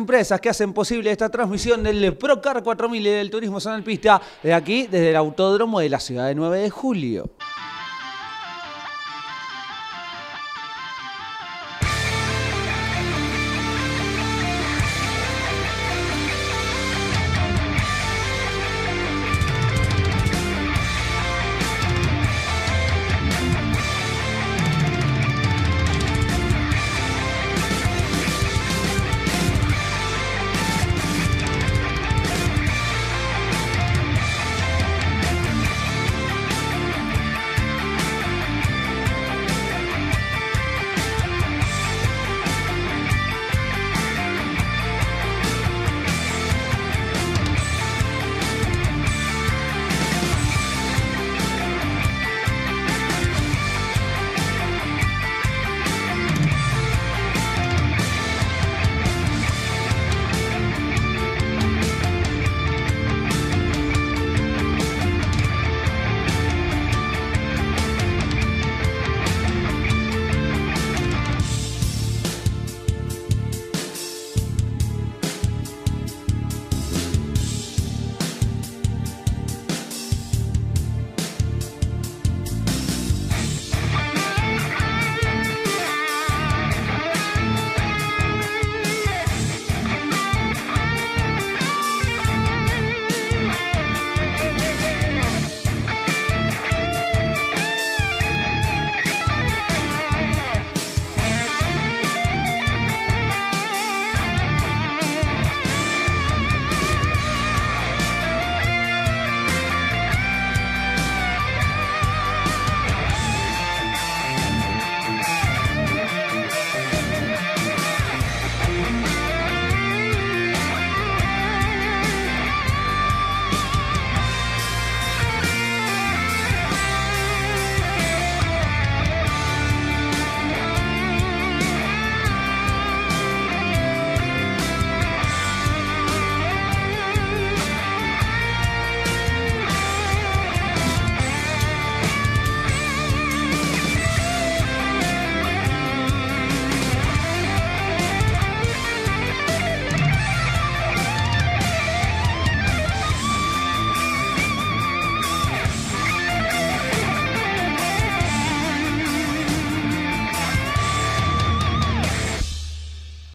empresas que hacen posible esta transmisión del Procar 4000 del Turismo San de aquí, desde el Autódromo de la Ciudad de 9 de Julio.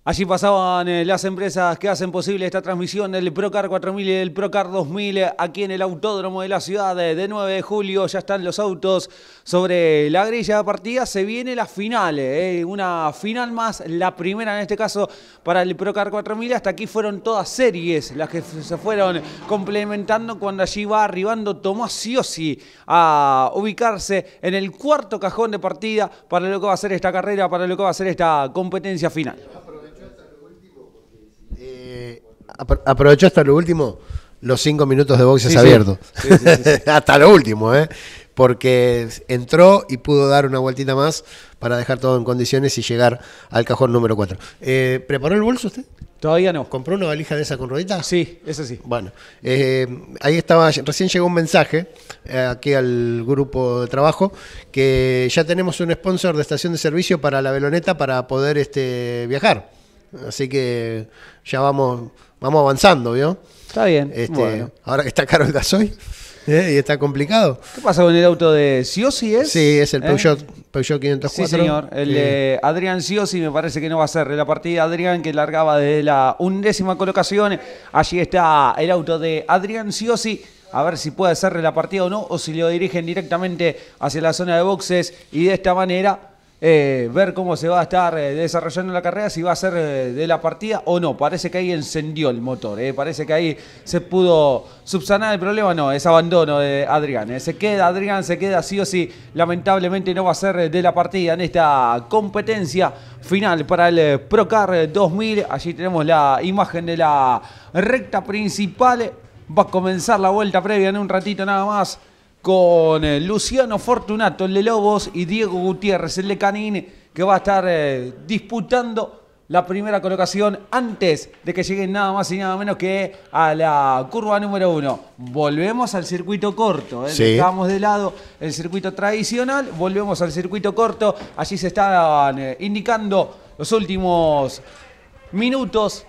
Allí pasaban eh, las empresas que hacen posible esta transmisión del Procar 4000 y del Procar 2000 eh, aquí en el Autódromo de la ciudad de 9 de julio. Ya están los autos sobre la grilla de partida. Se viene la final, eh, una final más, la primera en este caso para el Procar 4000. Hasta aquí fueron todas series las que se fueron complementando cuando allí va arribando Tomás Siosi a ubicarse en el cuarto cajón de partida para lo que va a ser esta carrera, para lo que va a ser esta competencia final aprovechó hasta lo último los cinco minutos de boxes abiertos. hasta lo último, ¿eh? Porque entró y pudo dar una vueltita más para dejar todo en condiciones y llegar al cajón número 4. Eh, ¿Preparó el bolso usted? Todavía no. ¿Compró una valija de esa con rueditas? Sí, esa sí. Bueno, eh, ahí estaba, recién llegó un mensaje eh, aquí al grupo de trabajo que ya tenemos un sponsor de estación de servicio para la veloneta para poder este, viajar. Así que ya vamos, vamos avanzando, ¿vio? Está bien. Este, ahora que está caro el gasoil ¿eh? y está complicado. ¿Qué pasa con el auto de Siosi? Es? Sí, es el ¿Eh? Peugeot, Peugeot 504. Sí, señor. El de Adrián Siosi me parece que no va a ser la partida. Adrián que largaba desde la undécima colocación. Allí está el auto de Adrián Siosi a ver si puede hacerle la partida o no, o si lo dirigen directamente hacia la zona de boxes y de esta manera eh, ver cómo se va a estar eh, desarrollando la carrera, si va a ser eh, de la partida o no. Parece que ahí encendió el motor, parece que ahí se pudo subsanar el problema, no, es abandono de Adrián. Se queda Adrián, se queda sí o sí, lamentablemente no va a ser de la partida en esta competencia final para el Procar 2000. Allí tenemos la imagen de la recta principal, va a comenzar la vuelta previa en un ratito nada más con eh, Luciano Fortunato, el de Lobos, y Diego Gutiérrez, el de Canín, que va a estar eh, disputando la primera colocación antes de que lleguen nada más y nada menos que a la curva número uno. Volvemos al circuito corto, eh, dejamos de lado el circuito tradicional, volvemos al circuito corto, allí se estaban indicando los últimos minutos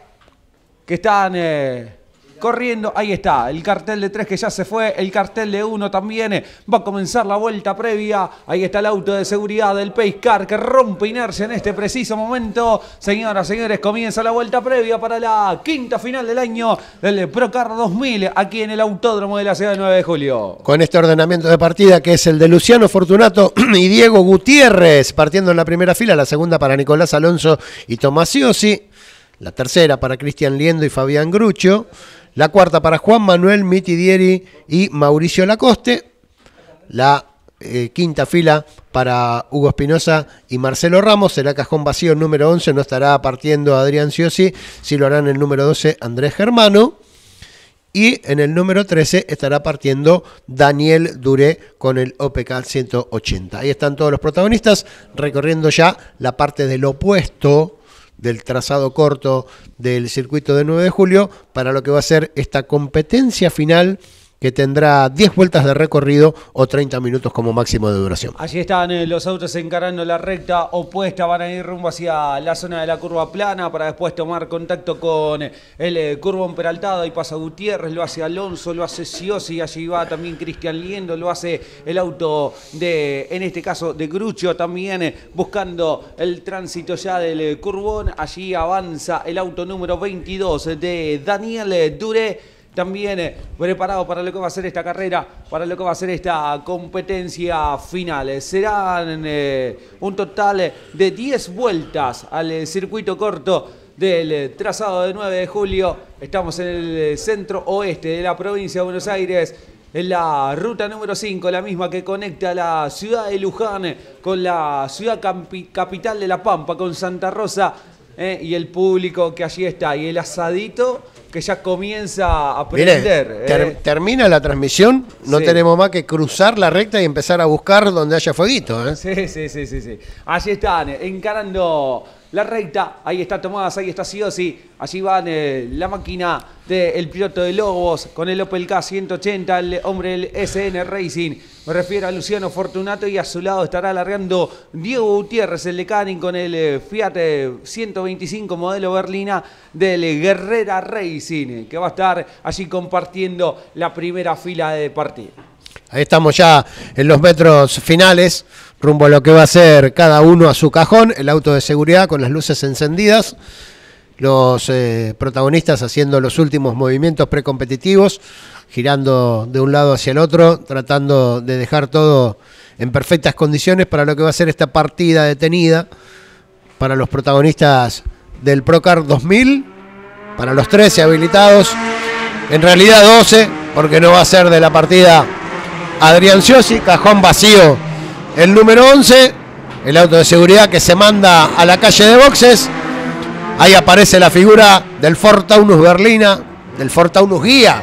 que están corriendo. Ahí está, el cartel de 3 que ya se fue, el cartel de 1 también. Eh, va a comenzar la vuelta previa. Ahí está el auto de seguridad del Car que rompe inercia en este preciso momento. Señoras, señores, comienza la vuelta previa para la quinta final del año del Procar 2000 aquí en el Autódromo de la Ciudad de 9 de Julio. Con este ordenamiento de partida que es el de Luciano Fortunato y Diego Gutiérrez partiendo en la primera fila, la segunda para Nicolás Alonso y Tomás La tercera para Cristian Liendo y Fabián Grucho. La cuarta para Juan Manuel Mitidieri y Mauricio Lacoste. La eh, quinta fila para Hugo Espinosa y Marcelo Ramos. Será cajón vacío número 11. No estará partiendo Adrián Ciosi. Si lo harán el número 12, Andrés Germano. Y en el número 13 estará partiendo Daniel Duré con el OPK 180. Ahí están todos los protagonistas recorriendo ya la parte del opuesto del trazado corto del circuito de 9 de julio para lo que va a ser esta competencia final que tendrá 10 vueltas de recorrido o 30 minutos como máximo de duración. Allí están eh, los autos encarando la recta opuesta, van a ir rumbo hacia la zona de la curva plana para después tomar contacto con eh, el eh, Curbón Peraltado, y pasa Gutiérrez, lo hace Alonso, lo hace Siosi, allí va también Cristian Liendo, lo hace el auto de, en este caso, de Grucho también, buscando el tránsito ya del Curbón, allí avanza el auto número 22 de Daniel Dure también eh, preparado para lo que va a ser esta carrera, para lo que va a ser esta competencia final. Eh, serán eh, un total de 10 vueltas al circuito corto del trazado de 9 de julio. Estamos en el centro oeste de la provincia de Buenos Aires. En la ruta número 5, la misma que conecta la ciudad de Luján con la ciudad capital de La Pampa, con Santa Rosa y el público que allí está. Y el asadito que ya comienza a prender... Eh. Termina la transmisión, no tenemos más que cruzar la recta y empezar a buscar donde haya fueguito. ¿eh? Sí, sí, sí, sí, Allí están, eh, encarando la recta. Ahí está Tomás, ahí está sí o sí. Allí van la máquina del piloto de Lobos con el Opel K180, el hombre del SN Racing. Me refiero a Luciano Fortunato y a su lado estará alargando Diego Gutiérrez, el de con el eh, Fiat 125 eh, modelo berlina del Guerrera Racing, que va a estar allí compartiendo la primera fila de partida. Ahí estamos ya en los metros finales, rumbo a lo que va a ser cada uno a su cajón, el auto de seguridad con las luces encendidas los eh, protagonistas haciendo los últimos movimientos precompetitivos girando de un lado hacia el otro, tratando de dejar todo en perfectas condiciones para lo que va a ser esta partida detenida para los protagonistas del Procar 2000, para los 13 habilitados, en realidad 12, porque no va a ser de la partida Adrián Cioci, cajón vacío, el número 11, el auto de seguridad que se manda a la calle de boxes, ahí aparece la figura del Ford Berlina, del Ford Taunus Guía,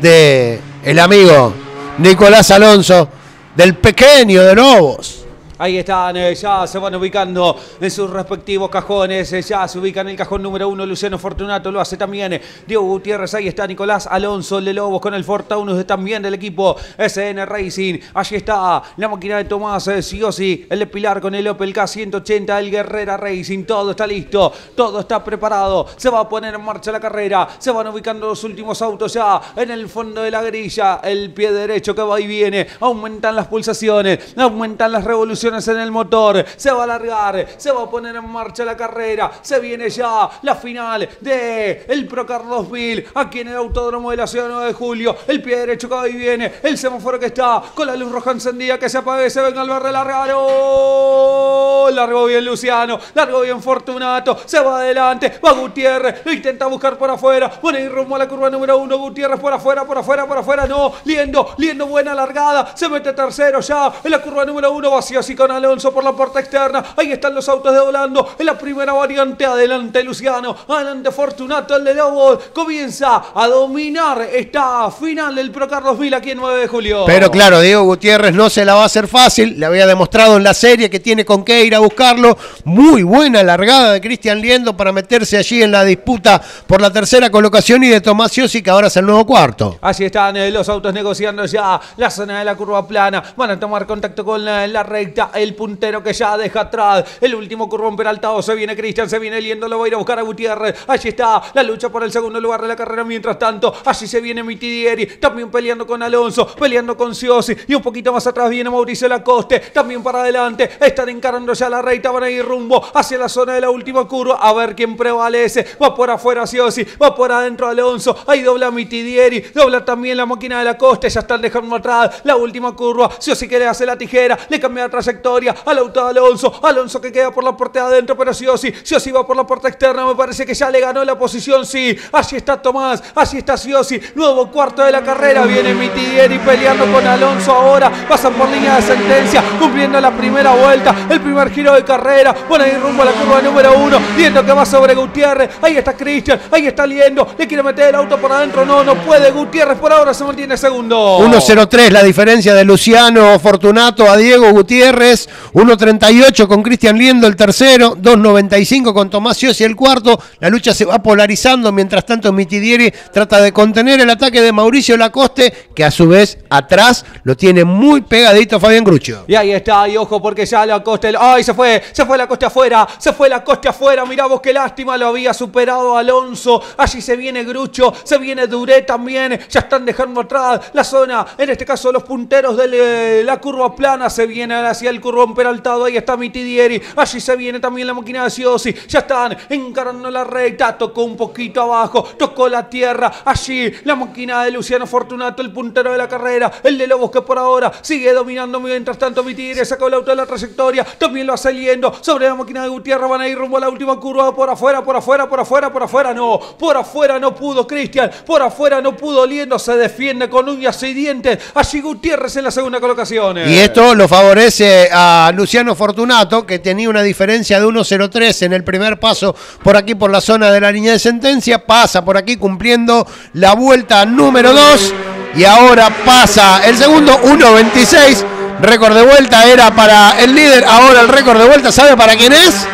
de el amigo Nicolás Alonso, del pequeño de Novos. Ahí están, eh, ya se van ubicando en sus respectivos cajones. Eh, ya se ubican en el cajón número uno. Luciano Fortunato lo hace también. Diego Gutiérrez, ahí está Nicolás Alonso, de Lobos con el Fortaunus también del equipo SN Racing. Allí está la máquina de Tomás eh, Siosi, el de Pilar con el Opel K180, el Guerrera Racing. Todo está listo, todo está preparado. Se va a poner en marcha la carrera. Se van ubicando los últimos autos ya en el fondo de la grilla. El pie derecho que va y viene. Aumentan las pulsaciones, aumentan las revoluciones en el motor. Se va a alargar, se va a poner en marcha la carrera. Se viene ya la final de el Procar 2000 aquí en el Autódromo de la Ciudad 9 de Julio. El pie derecho que hoy viene, el semáforo que está con la luz roja encendida que se apague, se venga al barrio, largaro. Largo bien Luciano, largo bien Fortunato, se va adelante, va Gutiérrez, intenta buscar por afuera, bueno y rumbo a la curva número uno, Gutiérrez por afuera, por afuera, por afuera, no, Liendo, Liendo buena largada, se mete tercero ya, en la curva número uno, vacío así con Alonso por la puerta externa, ahí están los autos de volando en la primera variante, adelante Luciano, adelante Fortunato, el de Lobos, comienza a dominar esta final del Carlos 2000 aquí en 9 de julio. Pero claro, Diego Gutiérrez no se la va a hacer fácil, le había demostrado en la serie que tiene con Keira, buscarlo. Muy buena largada de Cristian Liendo para meterse allí en la disputa por la tercera colocación y de Tomás Siosi que ahora es el nuevo cuarto. Así están eh, los autos negociando ya la zona de la curva plana. Van a tomar contacto con eh, la, recta. El puntero que ya deja atrás. El último curvón peraltado. Se viene Cristian, se viene Liendo, lo va a ir a buscar a Gutiérrez. Allí está la lucha por el segundo lugar de la carrera. Mientras tanto, allí se viene Mitidieri. También peleando con Alonso, peleando con Siosi Y un poquito más atrás viene Mauricio Lacoste. También para adelante. Están encarando ya la recta, van a ir rumbo hacia la zona de la última curva. A ver quién prevalece. Va por afuera Siosi, va por adentro Alonso. Ahí dobla Mitidieri, dobla también la máquina de la costa. Ya están dejando atrás la última curva. Siosi quiere hacer la tijera, le cambia la trayectoria al auto Alonso. Alonso que queda por la puerta de adentro, pero Siosi, o va por la puerta externa. Me parece que ya le ganó la posición. Sí, así está Tomás, así está Siosi, Nuevo cuarto de la carrera. Viene Mitidieri peleando con Alonso ahora. Pasan por línea de sentencia, cumpliendo la primera vuelta, el primer giro de carrera. Bueno, ahí rumbo a la curva número uno. Viendo que va sobre Gutiérrez. Ahí está Cristian. Ahí está Liendo. Le quiere meter el auto por adentro. No, no puede. Gutiérrez por ahora se mantiene segundo. 1.03 la diferencia de Luciano Fortunato a Diego Gutiérrez. 1.38 con Cristian Liendo el tercero. 2.95 con Tomás Yossi el cuarto. La lucha se va polarizando. Mientras tanto, Mitidieri trata de contener el ataque de Mauricio Lacoste, que a su vez atrás lo tiene muy pegadito Fabián Grucho Y ahí está. Y ojo porque ya Lacoste. el se fue! ¡Se fue la costa afuera! ¡Se fue la costa afuera! Mirá vos qué lástima, lo había superado Alonso. Allí se viene Grucho, se viene Duré también. Ya están dejando atrás la zona, en este caso los punteros de la curva plana. Se vienen hacia el curvón peraltado. Ahí está Mitidieri. Allí se viene también la máquina de Siosi. Ya están encarando la recta. Tocó un poquito abajo, tocó la tierra. Allí la máquina de Luciano Fortunato, el puntero de la carrera. El de Lobos que por ahora sigue dominando. Mientras tanto, Mitidieri sacó el auto de la trayectoria. También saliendo sobre la máquina de Gutiérrez. Van a ir rumbo a la última curva. Por afuera, por afuera, por afuera, por afuera. No, por afuera no pudo Cristian. Por afuera no pudo Liendo. Se defiende con uñas y dientes. Allí Gutiérrez en la segunda colocación. Y esto lo favorece a Luciano Fortunato, que tenía una diferencia de 1.03 en el primer paso por aquí, por la zona de la línea de sentencia. Pasa por aquí cumpliendo la vuelta número 2. Y ahora pasa el segundo, 1.26. Récord de vuelta era para el líder. Ahora el récord de vuelta, ¿sabe para quién es?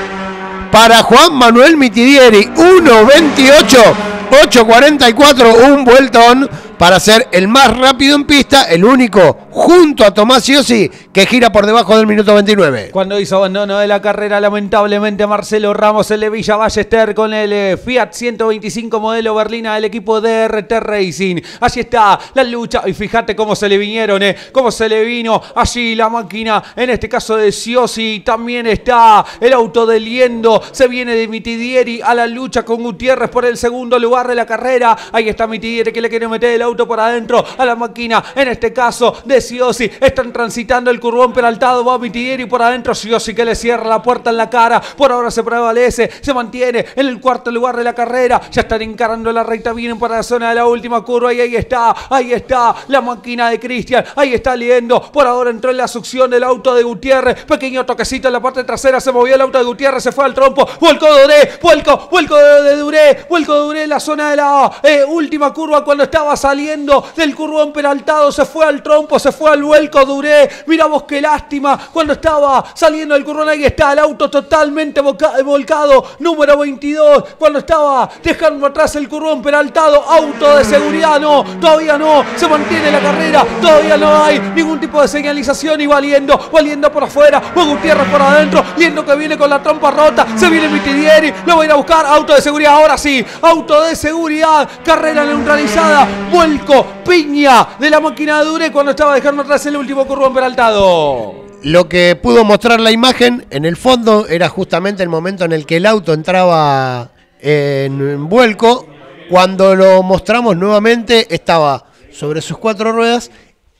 Para Juan Manuel Mitidieri. 1.28. 8.44, un vueltón para ser el más rápido en pista, el único junto a Tomás Siossi, que gira por debajo del minuto 29. Cuando hizo abandono de la carrera, lamentablemente Marcelo Ramos, el de Villa Ballester con el eh, Fiat 125 modelo Berlina del equipo de RT Racing. Allí está la lucha y fíjate cómo se le vinieron, eh, cómo se le vino allí la máquina, en este caso de Siosi, también está el auto de Liendo, se viene de Mitidieri a la lucha con Gutiérrez por el segundo lugar de la carrera. Ahí está mi que le quiere meter el auto por adentro a la máquina. En este caso de Siosi. Están transitando el curvón peraltado. Va mi y por adentro Siosi que le cierra la puerta en la cara. Por ahora se prevalece. Se mantiene en el cuarto lugar de la carrera. Ya están encarando la recta. Vienen para la zona de la última curva. Y ahí está. Ahí está la máquina de Cristian. Ahí está Liendo. Por ahora entró en la succión del auto de Gutiérrez. Pequeño toquecito en la parte trasera. Se movió el auto de Gutiérrez. Se fue al trompo. Vuelco de Duré. Vuelco. Vuelco de Duré. Vuelco de Duré. La zona de la eh, última curva cuando estaba saliendo del currón peraltado. Se fue al trompo, se fue al vuelco. Duré. miramos vos qué lástima. Cuando estaba saliendo del currón, ahí está el auto totalmente volcado. Número 22. Cuando estaba dejando atrás el currón peraltado. Auto de seguridad. No, todavía no. Se mantiene la carrera. Todavía no hay ningún tipo de señalización. Y valiendo, valiendo por afuera. Juan Gutiérrez por adentro. viendo que viene con la trompa rota. Se viene Mitidieri. Lo va a a buscar. Auto de seguridad. Ahora sí. Auto de seguridad, carrera neutralizada, vuelco, piña de la máquina Dure cuando estaba dejando atrás el último curvo peraltado. Lo que pudo mostrar la imagen en el fondo era justamente el momento en el que el auto entraba en vuelco. Cuando lo mostramos nuevamente estaba sobre sus cuatro ruedas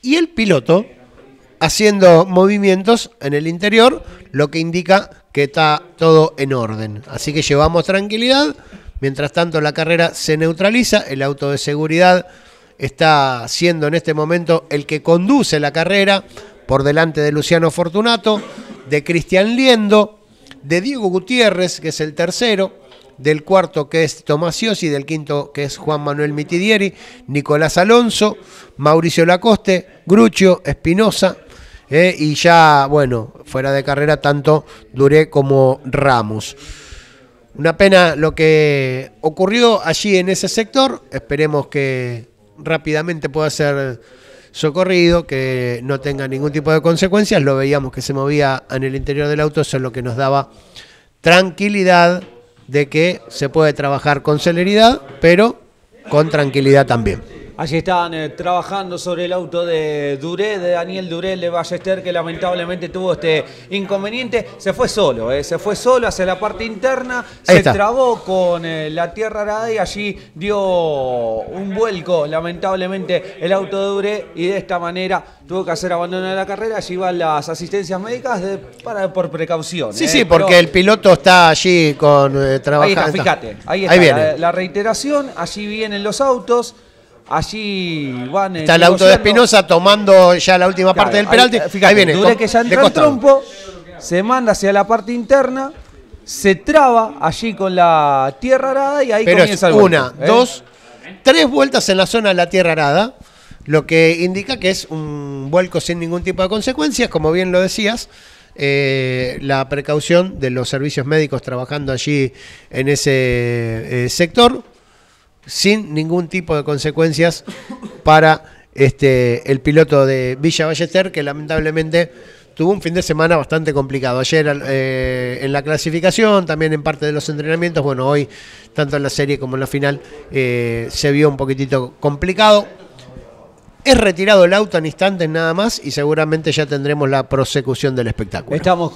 y el piloto haciendo movimientos en el interior, lo que indica que está todo en orden. Así que llevamos tranquilidad. Mientras tanto, la carrera se neutraliza, el auto de seguridad está siendo en este momento el que conduce la carrera por delante de Luciano Fortunato, de Cristian Liendo, de Diego Gutiérrez, que es el tercero, del cuarto que es Tomás y del quinto que es Juan Manuel Mitidieri, Nicolás Alonso, Mauricio Lacoste, Grucho, Espinosa, eh, y ya, bueno, fuera de carrera tanto Duré como Ramos. Una pena lo que ocurrió allí en ese sector. Esperemos que rápidamente pueda ser socorrido, que no tenga ningún tipo de consecuencias. Lo veíamos que se movía en el interior del auto, eso es lo que nos daba tranquilidad de que se puede trabajar con celeridad, pero con tranquilidad también. Allí están eh, trabajando sobre el auto de Duré, de Daniel Duré de Ballester, que lamentablemente tuvo este inconveniente. Se fue solo, eh, se fue solo hacia la parte interna, se trabó con eh, la tierra arada y allí dio un vuelco, lamentablemente, el auto de Duré y de esta manera tuvo que hacer abandono de la carrera. Allí van las asistencias médicas para, por precaución. Sí, sí, porque el piloto está allí con trabajando. Ahí está, fíjate, ahí está la reiteración, allí vienen los autos. Allí van. Eh, está el auto de Espinosa tomando ya la última parte del penalti. Ahí, ahí viene. que ya entra el trompo, se manda hacia la parte interna, se traba allí con la tierra arada y ahí comienza Una, ¿eh? dos, tres vueltas en la zona de la tierra arada, lo que indica que es un vuelco sin ningún tipo de consecuencias, como bien lo decías. Eh, la precaución de los servicios médicos trabajando allí en ese sector, sin ningún tipo de consecuencias para este, el piloto de Villa Ballester, que lamentablemente tuvo un fin de semana bastante complicado. Ayer eh, en la clasificación, también en parte de los entrenamientos, bueno, hoy tanto en la serie como en la final eh, se vio un poquitito complicado. Es retirado el auto en instantes nada más y seguramente ya tendremos la prosecución del espectáculo. Estamos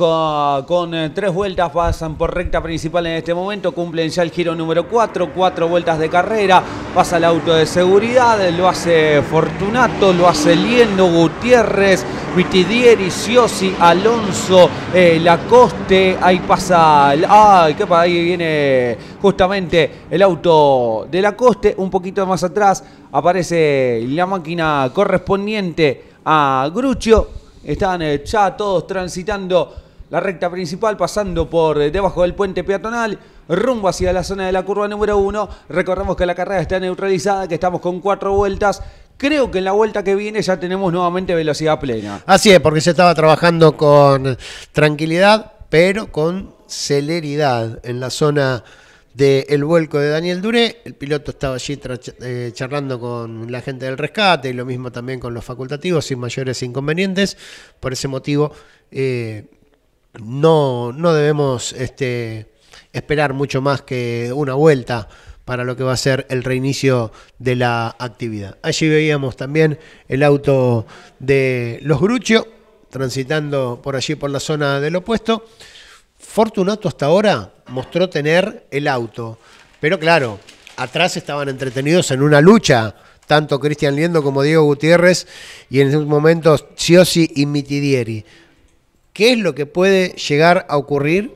con, eh, tres vueltas, pasan por recta principal en este momento, cumplen ya el giro número cuatro, cuatro vueltas de carrera, pasa el auto de seguridad, lo hace Fortunato, lo hace Liendo, Gutiérrez, Vitidieri, Siosi, Alonso, eh, Lacoste, ahí pasa, ay, qué ahí viene justamente el auto de Lacoste, un poquito más atrás aparece la máquina correspondiente a Grucho. Están eh, ya todos transitando la recta principal, pasando por eh, debajo del puente peatonal, rumbo hacia la zona de la curva número 1. Recordemos que la carrera está neutralizada, que estamos con cuatro vueltas. Creo que en la vuelta que viene ya tenemos nuevamente velocidad plena. Así es, porque se estaba trabajando con tranquilidad, pero con celeridad en la zona del vuelco de Daniel Duré. El piloto estaba allí eh, charlando con la gente del rescate y lo mismo también con los facultativos sin mayores inconvenientes. Por ese motivo, eh, no, no debemos este, esperar mucho más que una vuelta para lo que va a ser el reinicio de la actividad. Allí veíamos también el auto de los Gruchos, transitando por allí por la zona del opuesto. Fortunato hasta ahora mostró tener el auto, pero claro, atrás estaban entretenidos en una lucha, tanto Cristian Liendo como Diego Gutiérrez, y en esos momentos Ciosi y Mitidieri. ¿Qué es lo que puede llegar a ocurrir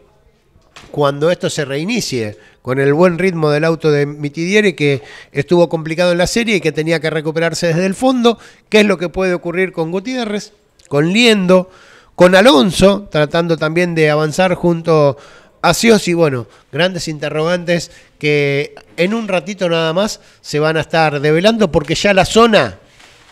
cuando esto se reinicie? Con el buen ritmo del auto de Mitidieri, que estuvo complicado en la serie y que tenía que recuperarse desde el fondo. ¿Qué es lo que puede ocurrir con Gutiérrez? Con Liendo con Alonso, tratando también de avanzar junto a y Bueno, grandes interrogantes que en un ratito nada más se van a estar develando porque ya la zona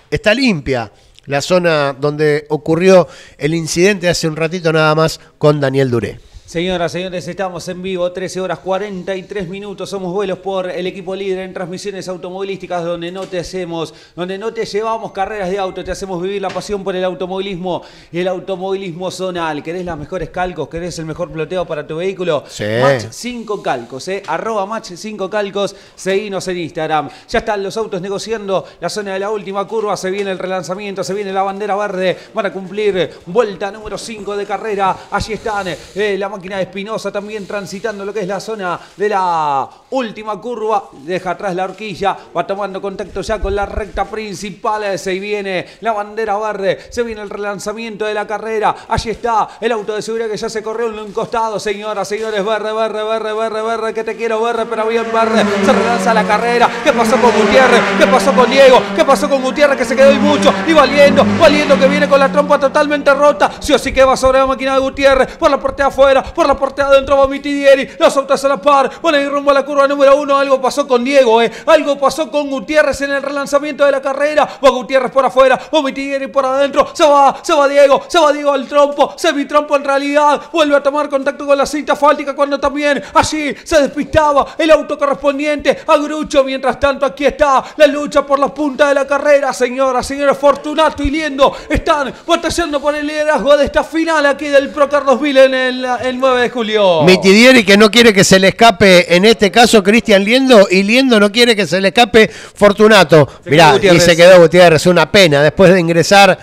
está limpia. La zona donde ocurrió el incidente hace un ratito nada más con Daniel Duré. Señoras, señores, estamos en vivo, 13 horas 43 minutos. Somos vuelos por el equipo líder en transmisiones automovilísticas, donde no te hacemos, donde no te llevamos carreras de auto, te hacemos vivir la pasión por el automovilismo y el automovilismo zonal. ¿Querés las mejores calcos? ¿Querés el mejor ploteo para tu vehículo? Match 5 calcos, ¿eh? Arroba match 5 calcos, seguinos en Instagram. Ya están los autos negociando la zona de la última curva, se viene el relanzamiento, se viene la bandera verde, van a cumplir vuelta número 5 de carrera. Allí están eh, la máquina de Espinosa también transitando lo que es la zona de la última curva. Deja atrás la horquilla, va tomando contacto ya con la recta principal. Se viene la bandera verde, se viene el relanzamiento de la carrera. Allí está el auto de seguridad que ya se corrió en un costado, señoras, señores. Verde, verde, verde, verde, verde, que te quiero verde, pero bien verde. Se relanza la carrera. ¿Qué pasó con Gutiérrez? ¿Qué pasó con Diego? ¿Qué pasó con Gutiérrez que se quedó y mucho? Y valiendo, valiendo que viene con la trompa totalmente rota. Sí o sí que va sobre la máquina de Gutiérrez por la parte de afuera por la parte de adentro va Mitidieri, las otras a la par, bueno y rumbo a la curva número uno, algo pasó con Diego, eh. algo pasó con Gutiérrez en el relanzamiento de la carrera, va Gutiérrez por afuera, va Mitidieri por adentro, se va, se va Diego, se va Diego al trompo, semitrompo en realidad, vuelve a tomar contacto con la cinta fáltica cuando también allí se despistaba el auto correspondiente a Grucho, mientras tanto aquí está la lucha por la punta de la carrera, señora señores, Fortunato y Liendo están batallando por el liderazgo de esta final aquí del Pro Carlos en el el 9 de julio. Mitidieri que no quiere que se le escape, en este caso, Cristian Liendo, y Liendo no quiere que se le escape Fortunato. Mira, Mirá, y se quedó Gutiérrez, una pena. Después de ingresar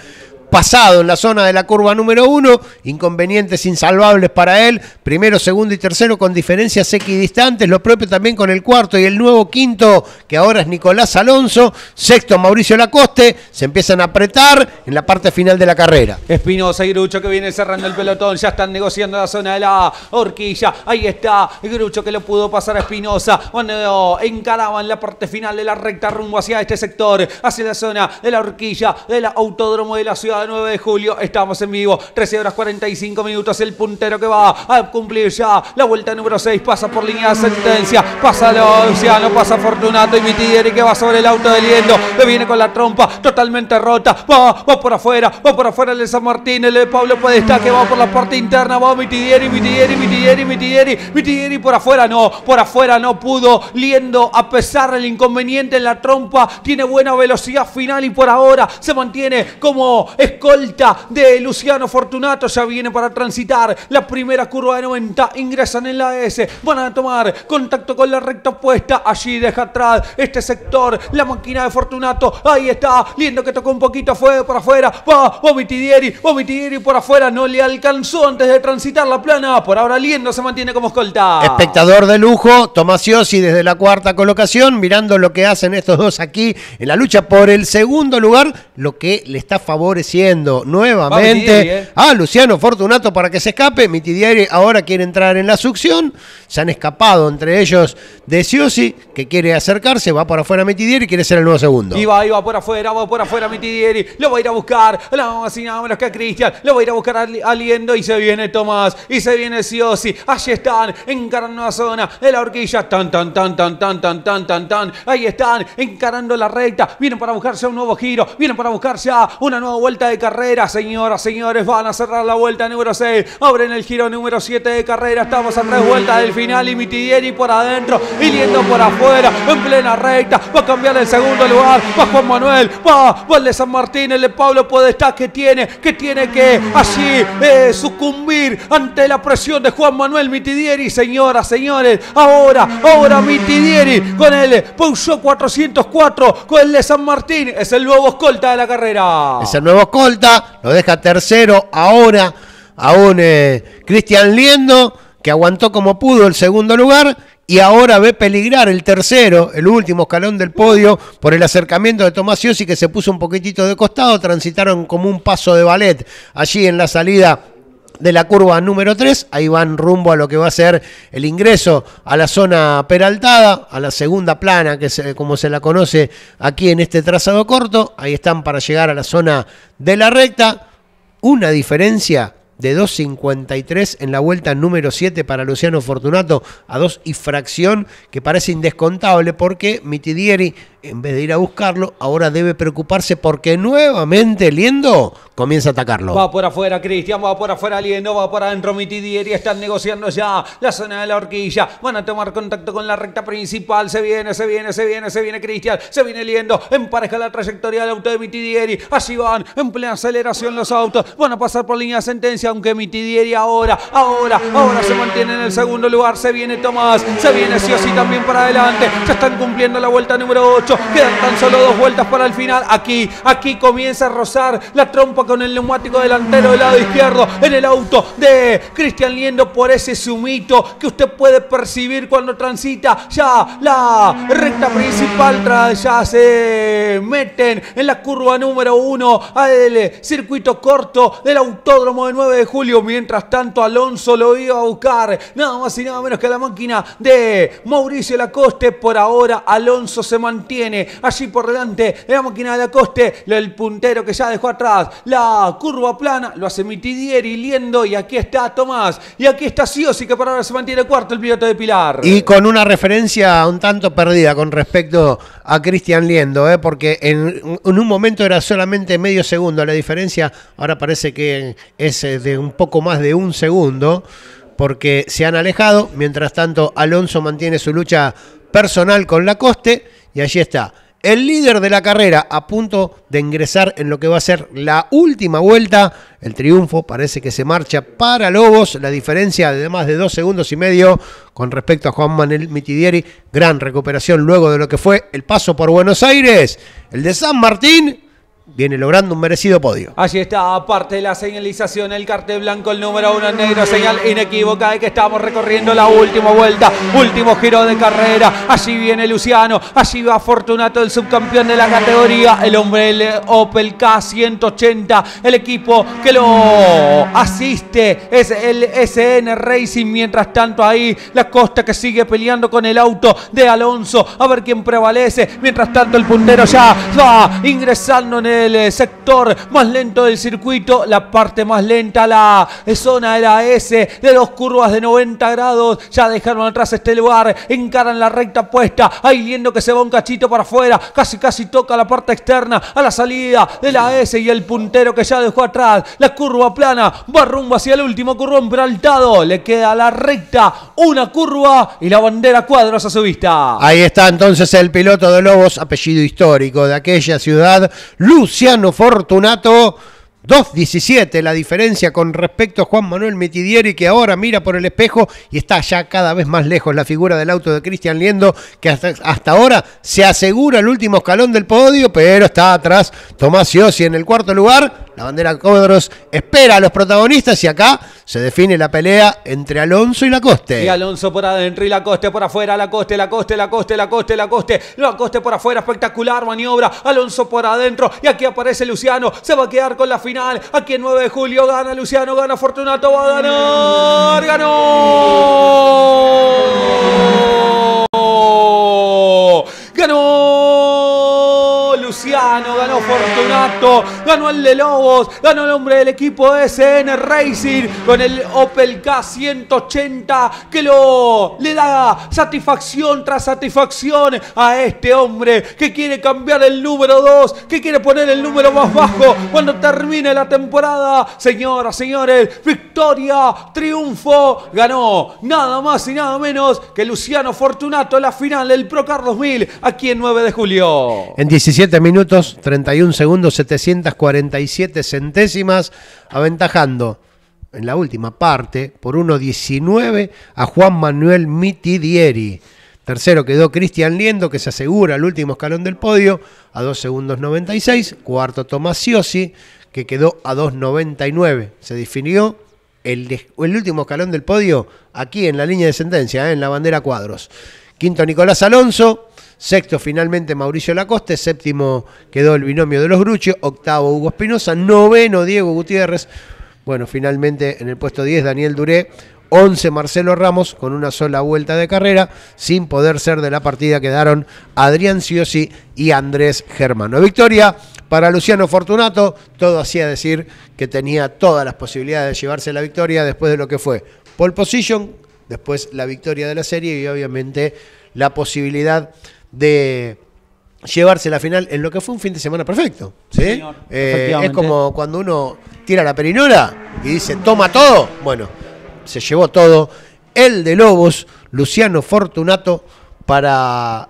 pasado en la zona de la curva número uno, inconvenientes insalvables para él, primero, segundo y tercero con diferencias equidistantes, lo propio también con el cuarto y el nuevo quinto, que ahora es Nicolás Alonso, sexto Mauricio Lacoste, se empiezan a apretar en la parte final de la carrera. Espinosa y Grucho que viene cerrando el pelotón, ya están negociando la zona de la horquilla, ahí está Grucho que lo pudo pasar a Espinosa, cuando encaraban la parte final de la recta rumbo hacia este sector, hacia la zona de la horquilla, del autódromo de la ciudad 9 de Julio. Estamos en vivo. 13 horas 45 minutos. El puntero que va a cumplir ya la vuelta número 6. Pasa por línea de sentencia. Pasa Luciano. Pasa Fortunato y Mitieri que va sobre el auto de Liendo. que viene con la trompa totalmente rota. Va, va por afuera. Va por afuera el de San Martín. El de Pablo estar que va por la parte interna. Va Mitieri, Mitieri, Mitieri, Mitieri. Mitieri por afuera no. Por afuera no pudo. Liendo a pesar del inconveniente en la trompa. Tiene buena velocidad final y por ahora se mantiene como escolta de Luciano Fortunato ya viene para transitar la primera curva de 90, ingresan en la S, van a tomar contacto con la recta opuesta, allí deja atrás este sector, la máquina de Fortunato, ahí está, lindo que tocó un poquito, fue por afuera, va, Vomitidieri, Vomitidieri por afuera, no le alcanzó antes de transitar la plana, por ahora liendo se mantiene como escolta. Espectador de lujo, Yossi desde la cuarta colocación, mirando lo que hacen estos dos aquí en la lucha por el segundo lugar, lo que le está favoreciendo nuevamente eh. a Luciano Fortunato para que se escape. Mitidieri ahora quiere entrar en la succión. Se han escapado entre ellos de Siossi que quiere acercarse, va para afuera Mitidieri, quiere ser el nuevo segundo. Y va, y va por afuera, va por afuera Mitidieri. Lo va a ir a buscar, vamos así nada menos que a Cristian. Lo va a ir a buscar aliendo y se viene Tomás, y se viene Siossi. Allí están, encarando la zona de la horquilla. Tan, tan, tan, tan, tan, tan, tan, tan, tan. Ahí están, encarando la recta. Vienen para buscarse un nuevo giro, vienen para buscarse a una nueva vuelta de carrera, señoras, señores, van a cerrar la vuelta número 6, abren el giro número 7 de carrera, estamos a tres vueltas del final y Mitidieri por adentro, y Liendo por afuera, en plena recta, va a cambiar el segundo lugar, va Juan Manuel, va, va el de San Martín, el de Pablo estar que tiene, que tiene que así eh, sucumbir ante la presión de Juan Manuel Mitidieri, señoras, señores, ahora, ahora Mitidieri con el Peugeot 404, con el de San Martín, es el nuevo escolta de la carrera. Es el nuevo escolta Volta, lo deja tercero ahora a un eh, Cristian Liendo que aguantó como pudo el segundo lugar y ahora ve peligrar el tercero, el último escalón del podio por el acercamiento de Tomás Yossi que se puso un poquitito de costado, transitaron como un paso de ballet allí en la salida de la curva número 3. Ahí van rumbo a lo que va a ser el ingreso a la zona peraltada, a la segunda plana, que eh, como se la conoce aquí en este trazado corto. Ahí están para llegar a la zona de la recta. Una diferencia de 2.53 en la vuelta número 7 para Luciano Fortunato a 2 y fracción, que parece indescontable porque Mitidieri en vez de ir a buscarlo, ahora debe preocuparse porque nuevamente Liendo comienza a atacarlo. Va por afuera Cristian, va por afuera Liendo, va por adentro Mitidieri, están negociando ya la zona de la horquilla, van a tomar contacto con la recta principal, se viene, se viene, se viene, se viene Cristian, se viene Liendo, empareja la trayectoria del auto de Mitidieri, así van, en plena aceleración los autos, van a pasar por línea de sentencia, aunque Mitidieri ahora, ahora, ahora se mantiene en el segundo lugar, se viene Tomás, se viene sí o sí también para adelante, ya están cumpliendo la vuelta número 8, Quedan tan solo dos vueltas para el final. Aquí, aquí comienza a rozar la trompa con el neumático delantero del lado izquierdo en el auto de Cristian Liendo por ese sumito que usted puede percibir cuando transita ya la recta principal. Ya se meten en la curva número uno al circuito corto del autódromo de 9 de julio. Mientras tanto, Alonso lo iba a buscar nada más y nada menos que la máquina de Mauricio Lacoste. Por ahora, Alonso se mantiene tiene allí por delante, la máquina de coste, el puntero que ya dejó atrás, la curva plana, lo hace Mitidieri, Liendo, y aquí está Tomás, y aquí está Siosi, que para ahora se mantiene cuarto el piloto de Pilar. Y con una referencia un tanto perdida con respecto a Cristian Liendo, ¿eh? porque en, un momento era solamente medio segundo la diferencia, ahora parece que es eh, de un poco más de un segundo, porque se han alejado, mientras tanto Alonso mantiene su lucha personal con la coste y allí está. El líder de la carrera a punto de ingresar en lo que va a ser la última vuelta. El triunfo parece que se marcha para Lobos. La diferencia de más de dos segundos y medio con respecto a Juan Manuel Mitidieri. Gran recuperación luego de lo que fue el paso por Buenos Aires. El de San Martín viene logrando un merecido podio. Allí está, aparte de la señalización, el cartel blanco, el número uno negro, señal inequívoca de que estamos recorriendo la última vuelta, último giro de carrera. Allí viene Luciano, allí va Fortunato, el subcampeón de la categoría, el hombre del Opel K180, el equipo que lo asiste es el SN Racing. Mientras tanto ahí, la Costa que sigue peleando con el auto de Alonso, a ver quién prevalece. Mientras tanto el puntero ya va ingresando en el el eh, sector más lento del circuito, la parte más lenta, la zona de la S, de dos curvas de 90 grados, ya dejaron atrás este lugar, encaran la recta puesta, ahí viendo que se va un cachito para afuera, casi casi toca la parte externa, a la salida de la S y el puntero que ya dejó atrás, la curva plana, va rumbo hacia el último curvón peraltado, le queda la recta, una curva y la bandera cuadros a su vista. Ahí está entonces el piloto de Lobos, apellido histórico de aquella ciudad, Luz Luciano Fortunato. 2.17 la diferencia con respecto a Juan Manuel Metidieri que ahora mira por el espejo y está ya cada vez más lejos la figura del auto de Cristian Liendo que hasta, ahora se asegura el último escalón del podio pero está atrás Tomás si en el cuarto lugar la bandera Codros espera a los protagonistas y acá se define la pelea entre Alonso y Lacoste. Y Alonso por adentro y Lacoste por afuera, Lacoste, Lacoste, Lacoste, Lacoste, Lacoste, Lacoste por afuera, espectacular maniobra, Alonso por adentro y aquí aparece Luciano, se va a quedar con la final, aquí el 9 de julio gana Luciano, gana Fortunato, va a ganar, ganó. Fortunato, ganó el de Lobos, ganó el hombre del equipo de SN Racing con el Opel K180 que lo le da satisfacción tras satisfacción a este hombre que quiere cambiar el número 2, que quiere poner el número más bajo cuando termine la temporada. Señoras, señores, victoria, triunfo, ganó nada más y nada menos que Luciano Fortunato en la final del Procar 2000 aquí en 9 de julio. En 17 minutos 31 un segundo 747 centésimas, aventajando en la última parte por 1.19 a Juan Manuel Mitidieri. Tercero quedó Cristian Liendo, que se asegura el último escalón del podio a 2 segundos 96. Cuarto Tomás que quedó a 2.99. Se definió el, el, último escalón del podio aquí en la línea de sentencia, ¿eh? en la bandera cuadros. Quinto Nicolás Alonso, Sexto finalmente Mauricio Lacoste, séptimo quedó el binomio de los Gruchos, octavo Hugo Espinosa, noveno Diego Gutiérrez, bueno, finalmente en el puesto 10 Daniel Duré, 11 Marcelo Ramos con una sola vuelta de carrera, sin poder ser de la partida quedaron Adrián Ciosi y Andrés Germano. Victoria para Luciano Fortunato, todo hacía decir que tenía todas las posibilidades de llevarse la victoria después de lo que fue pole position, después la victoria de la serie y obviamente la posibilidad de llevarse la final en lo que fue un fin de semana perfecto. Eh, es como cuando uno tira la perinola y dice, toma todo. Bueno, se llevó todo. El de Lobos, Luciano Fortunato, para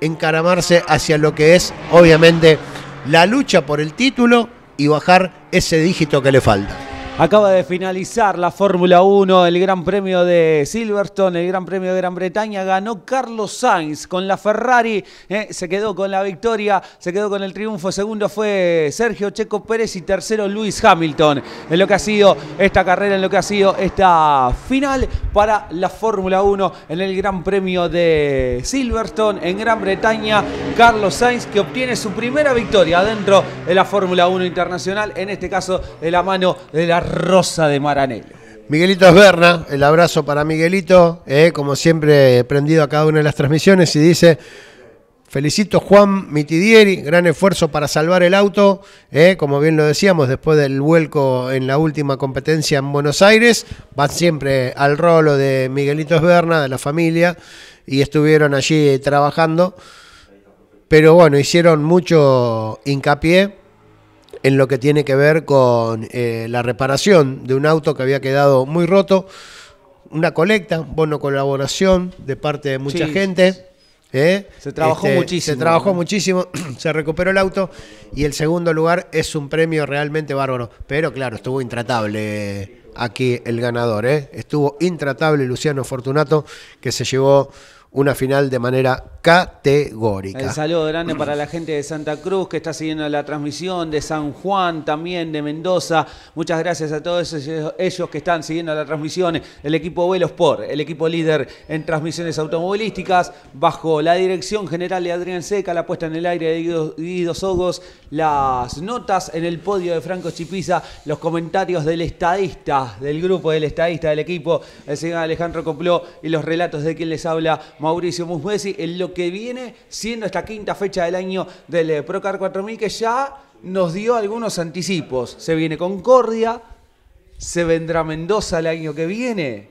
encaramarse hacia lo que es, obviamente, la lucha por el título y bajar ese dígito que le falta. Acaba de finalizar la Fórmula 1, el Gran Premio de Silverstone, el Gran Premio de Gran Bretaña. Ganó Carlos Sainz con la Ferrari, eh, se quedó con la victoria, se quedó con el triunfo. Segundo fue Sergio Checo Pérez y tercero Luis Hamilton. En lo que ha sido esta carrera, en lo que ha sido esta final para la Fórmula 1 en el Gran Premio de Silverstone en Gran Bretaña. Carlos Sainz que obtiene su primera victoria dentro de la Fórmula 1 internacional, en este caso de la mano de la Rosa de Maranello. Miguelito Esberna, el abrazo para Miguelito, eh, como siempre prendido a cada una de las transmisiones y dice, felicito Juan Mitidieri, gran esfuerzo para salvar el auto, eh, como bien lo decíamos, después del vuelco en la última competencia en Buenos Aires, van siempre al rolo de Miguelito Esberna, de la familia, y estuvieron allí trabajando, pero bueno, hicieron mucho hincapié en lo que tiene que ver con eh, la reparación de un auto que había quedado muy roto, una colecta, bono colaboración de parte de mucha gente. ¿eh? Se trabajó este, muchísimo. Se trabajó muchísimo, se recuperó el auto y el segundo lugar es un premio realmente bárbaro. Pero claro, estuvo intratable aquí el ganador. ¿eh? Estuvo intratable Luciano Fortunato que se llevó una final de manera categórica. El saludo grande para la gente de Santa Cruz que está siguiendo la transmisión, de San Juan también, de Mendoza. Muchas gracias a todos ellos que están siguiendo la transmisión. El equipo por el equipo líder en transmisiones automovilísticas, bajo la dirección general de Adrián Seca, la puesta en el aire de Guido, Guido las notas en el podio de Franco Chipiza, los comentarios del estadista, del grupo del estadista del equipo, el señor Alejandro Copló y los relatos de quien les habla. Mauricio Musmesi en lo que viene siendo esta quinta fecha del año del eh, Procar 4000 que ya nos dio algunos anticipos. Se viene Concordia, se vendrá Mendoza el año que viene.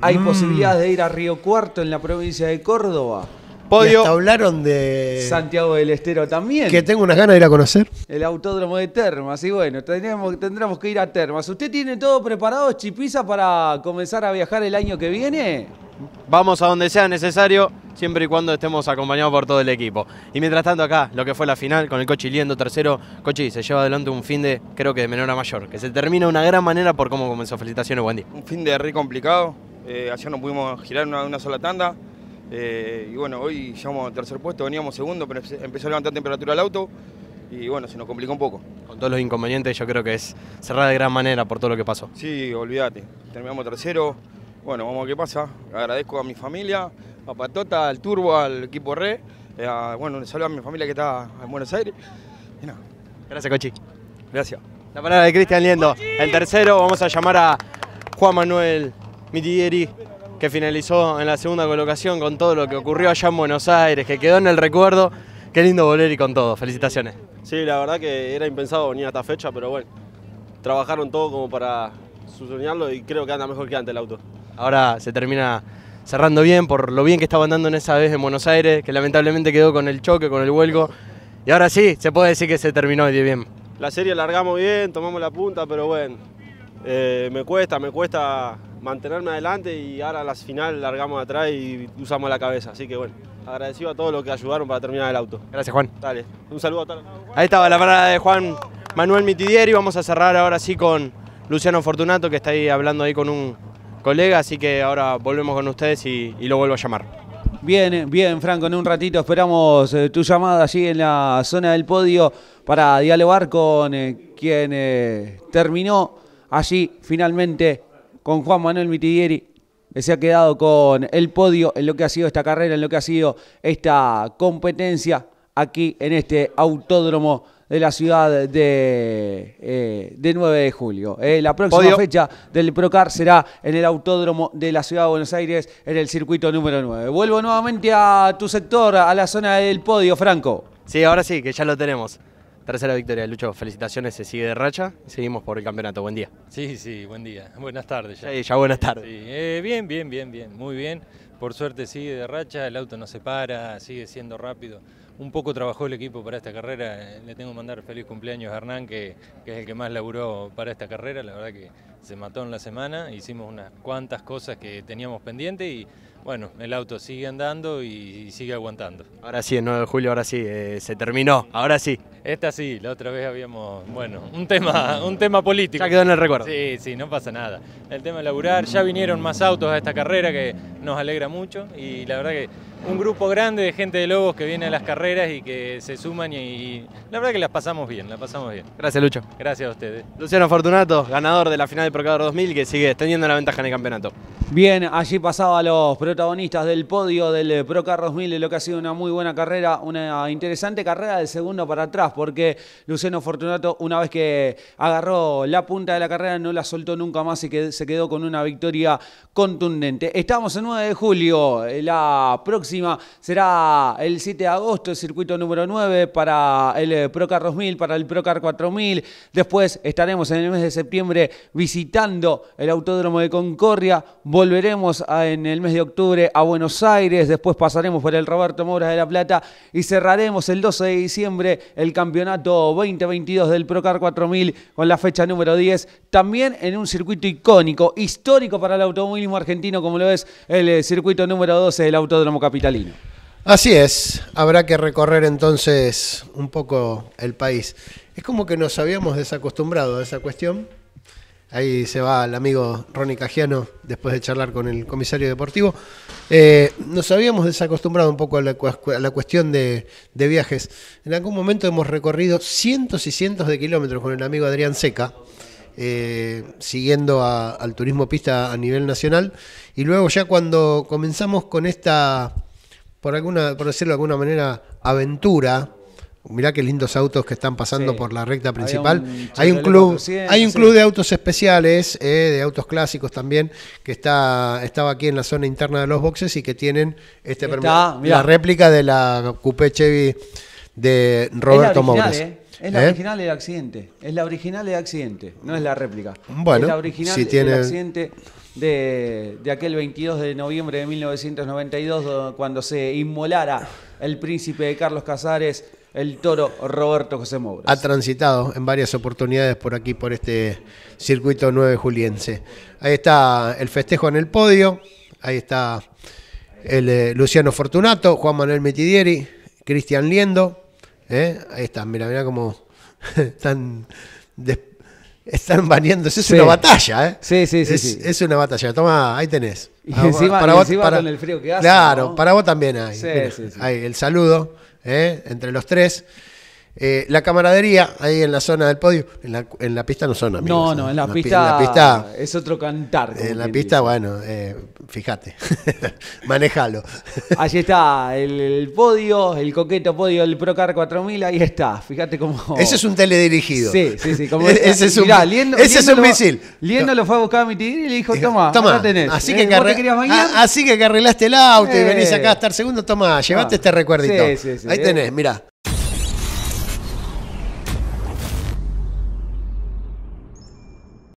Hay posibilidad mm. posibilidades de ir a Río Cuarto en la provincia de Córdoba. hablaron de. Santiago del Estero también. Que tengo unas ganas de ir a conocer. El autódromo de Termas. Y bueno, tendremos que ir a Termas. ¿Usted tiene todo preparado, Chipiza, para comenzar a viajar el año que viene? vamos a donde sea necesario, siempre y cuando estemos acompañados por todo el equipo. Y mientras tanto acá, lo que fue la final, con el Cochi liendo tercero, Cochi se lleva adelante un fin de, creo que de menor a mayor, que se termina de una gran manera por cómo comenzó. Felicitaciones, Wendy Un fin de re complicado, eh, ayer no pudimos girar una, una sola tanda, eh, y bueno, hoy llegamos tercer puesto, veníamos segundo, pero empezó a levantar temperatura el auto, y bueno, se nos complicó un poco. Con todos los inconvenientes, yo creo que es cerrar de gran manera por todo lo que pasó. Sí, olvídate, terminamos tercero, bueno, vamos a ver qué pasa. Agradezco a mi familia, a Patota, al Turbo, al equipo Re. Eh, bueno, un saludo a mi familia que está en Buenos Aires. Y Gracias, Cochi. Gracias. La palabra de Cristian Liendo. El tercero, vamos a llamar a Juan Manuel Mitidieri, que finalizó en la segunda colocación con todo lo que ocurrió allá en Buenos Aires, que quedó en el recuerdo. Qué lindo volver y con todo. Felicitaciones. Sí, la verdad que era impensado venir a esta fecha, pero bueno, trabajaron todo como para sueñarlo y creo que anda mejor que antes el auto. Ahora se termina cerrando bien por lo bien que estaba andando en esa vez en Buenos Aires, que lamentablemente quedó con el choque, con el vuelco. Y ahora sí, se puede decir que se terminó hoy bien. La serie largamos bien, tomamos la punta, pero bueno, eh, me cuesta, me cuesta mantenerme adelante y ahora a la final largamos atrás y usamos la cabeza. Así que bueno, agradecido a todos los que ayudaron para terminar el auto. Gracias, Juan. Dale, un saludo a todos. Ahí estaba la parada de Juan Manuel Mitidieri. Vamos a cerrar ahora sí con Luciano Fortunato, que está ahí hablando ahí con un colega, así que ahora volvemos con ustedes y, lo vuelvo a llamar. Bien, bien, Franco, en un ratito esperamos eh, tu llamada allí en la zona del podio para dialogar con eh, quien eh, terminó allí finalmente con Juan Manuel Mitidieri, que se ha quedado con el podio en lo que ha sido esta carrera, en lo que ha sido esta competencia aquí en este autódromo de la ciudad de, eh, de 9 de julio. Eh, la próxima fecha del Procar será en el Autódromo de la Ciudad de Buenos Aires, en el circuito número 9. Vuelvo nuevamente a tu sector, a la zona del podio, Franco. Sí, ahora sí, que ya lo tenemos. Tercera victoria, Lucho. Felicitaciones, se sigue de racha. Seguimos por el campeonato. Buen día. Sí, sí, buen día. Buenas tardes ya. buenas tardes. Eh, bien, bien, bien, bien. Muy bien. Por suerte sigue de racha, el auto no se para, sigue siendo rápido un poco trabajó el equipo para esta carrera. Eh, le tengo que mandar feliz cumpleaños a Hernán, que, es el que más laburó para esta carrera. La verdad que se mató en la semana, hicimos unas cuantas cosas que teníamos pendiente y bueno, el auto sigue andando y, sigue aguantando. Ahora sí, el 9 de julio, ahora sí, eh, se terminó, ahora sí. Esta sí, la otra vez habíamos, bueno, un tema, un tema político. Ya quedó en el recuerdo. Sí, sí, no pasa nada. El tema de laburar, ya vinieron más autos a esta carrera que nos alegra mucho y la verdad que un grupo grande de gente de Lobos que viene a las carreras y que se suman y, la verdad que las pasamos bien, la pasamos bien. Gracias Lucho. Gracias a ustedes. Luciano Fortunato, ganador de la final del Procar 2000 que sigue teniendo la ventaja en el campeonato. Bien, allí pasaba los protagonistas del podio del Procar 2000 lo que ha sido una muy buena carrera, una interesante carrera del segundo para atrás porque Luciano Fortunato una vez que agarró la punta de la carrera no la soltó nunca más y que se quedó con una victoria contundente. Estamos en 9 de julio, eh, la próxima será el 7 de agosto, el circuito número 9 eh, para el Procar 2000, para el Procar 4000. Después estaremos en el mes de septiembre visitando el Autódromo de Concordia. Volveremos en el mes de octubre a Buenos Aires. Después pasaremos por el Roberto Moura de la Plata y cerraremos el 12 de diciembre el campeonato 2022 del Procar 4000 con la fecha número 10. También en un circuito icónico, histórico para el automovilismo argentino, como lo es el eh, circuito número 12 del Autódromo Capital. Así es, habrá que recorrer entonces un poco el país. Es como que nos habíamos desacostumbrado a esa cuestión. Ahí se va el amigo Ronnie Cajiano, después de charlar con el comisario deportivo. Eh, nos habíamos desacostumbrado un poco a la, cuestión de, viajes. En algún momento hemos recorrido cientos y cientos de kilómetros con el amigo Adrián Seca, eh, siguiendo al turismo pista a nivel nacional. Y luego ya cuando comenzamos con esta por, alguna, por decirlo de alguna manera, aventura. Mirá qué lindos autos que están pasando por la recta principal. hay un club, hay un club de autos especiales, eh, de autos clásicos también, que está, estaba aquí en la zona interna de los boxes y que tienen este la réplica de la Coupé Chevy de Roberto Mouras. Es la eh, ¿Eh? original del accidente. Es la original del accidente. No es la réplica. Bueno, es la original si tiene... del accidente de, aquel 22 de noviembre de 1992, cuando se inmolara el príncipe de Carlos Casares, el toro Roberto José Moura. Ha transitado en varias oportunidades por aquí, por este circuito 9 juliense. Ahí está el festejo en el podio, ahí está el eh, Luciano Fortunato, Juan Manuel Metidieri, Cristian Liendo. ¿eh? Ahí están mira, mira cómo están están baneando eso Es una batalla, ¿eh? Sí, sí, sí es, sí. es, una batalla. Toma, ahí tenés. Y encima, para vos, con el frío que hace. Claro, para vos también hay. Sí, hay el saludo ¿eh? entre los tres. Eh, la camaradería ahí en la zona del podio, en la, en la pista no son amigos. No, ¿eh? no, en la, pista, es otro cantar. En la pista, bueno, eh, fíjate, manejalo. Allí está el, podio, el coqueto podio del Procar 4000, ahí está, fíjate cómo... Ese es un teledirigido. Sí, sí, sí. Como este, ese es un, ese es un misil. Liendo lo fue a buscar a mi tigre y le dijo, toma, toma tenés. Así que, a, que, arreglaste el auto y venís acá a estar segundo, toma, llevate ah. este recuerdito. Sí, sí, sí, ahí tenés, mirá.